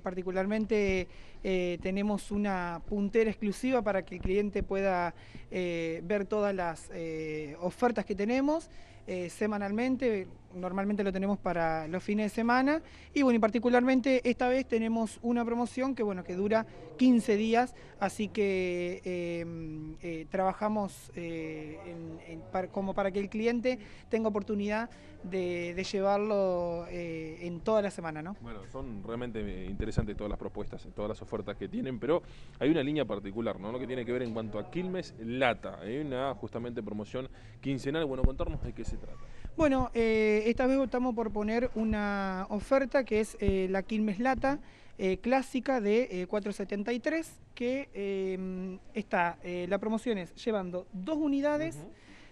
Particularmente eh, tenemos una puntera exclusiva para que el cliente pueda eh, ver todas las eh, ofertas que tenemos. Eh, semanalmente, normalmente lo tenemos para los fines de semana y bueno, y particularmente esta vez tenemos una promoción que bueno, que dura 15 días, así que em, eh, trabajamos eh, como para que el cliente tenga oportunidad de, llevarlo en toda la semana, ¿no? Bueno, son realmente interesantes todas las propuestas, todas las ofertas que tienen, pero hay una línea particular, ¿no? Lo que tiene que ver en cuanto a Quilmes Lata, hay una justamente promoción quincenal, bueno, contarnos de que se bueno, eh, esta vez estamos por poner una oferta que es eh, la Quilmes Lata eh, clásica de 473, que está, la promoción es llevando dos unidades,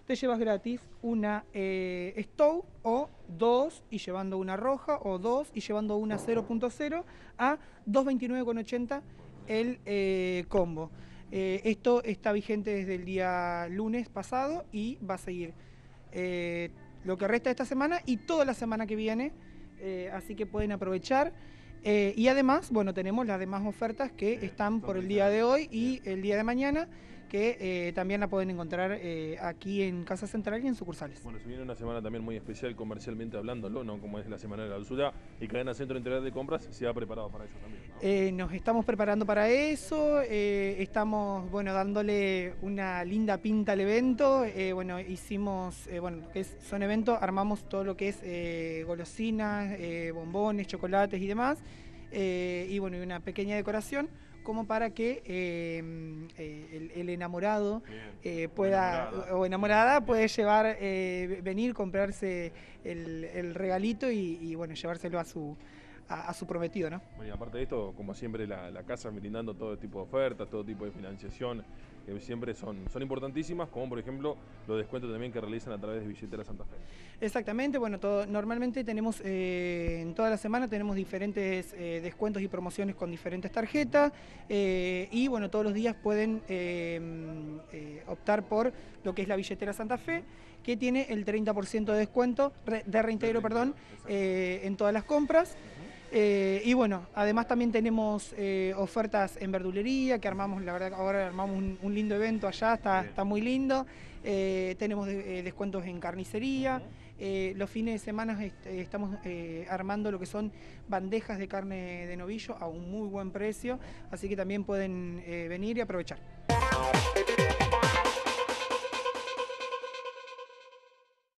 te llevas gratis una Stow o dos y llevando una roja o dos y llevando una 0.0 a 229,80 el combo. esto está vigente desde el día lunes pasado y va a seguir. Eh, lo que resta de esta semana y toda la semana que viene, eh, así que pueden aprovechar. Eh, y además, bueno, tenemos las demás ofertas que están por el día de hoy y el día de mañana que eh, también la pueden encontrar eh, aquí en Casa Central y en sucursales. Bueno, se viene una semana también muy especial comercialmente hablándolo, ¿no? Como es la Semana de la Dulzura y Cadena Centro Integral de Compras se ha preparado para eso también, eh, nos estamos preparando para eso, estamos, bueno, dándole una linda pinta al evento, bueno, hicimos, bueno, son eventos, armamos todo lo que es golosinas, bombones, chocolates y demás, y bueno, y una pequeña decoración como para que el, enamorado eh, pueda o enamorada, puede llevar, eh, venir, comprarse el, regalito y, y bueno, llevárselo a su a, su prometido, ¿no? Bueno, y aparte de esto, como siempre, la, la, casa brindando todo tipo de ofertas, todo tipo de financiación, que siempre son, son importantísimas, como por ejemplo los descuentos también que realizan a través de Billetera Santa Fe. Exactamente, bueno, normalmente tenemos, eh, en toda la semana tenemos diferentes eh, descuentos y promociones con diferentes tarjetas, eh, y bueno, todos los días pueden optar por lo que es la Billetera Santa Fe, que tiene el 30% de descuento, de reintegro, perdón, en todas las compras. Eh, y bueno, además también tenemos eh, ofertas en verdulería, que armamos, la verdad, ahora armamos un, lindo evento allá, está, está muy lindo. Eh, tenemos descuentos en carnicería. los fines de semana este, estamos armando lo que son bandejas de carne de novillo a un muy buen precio, así que también pueden venir y aprovechar.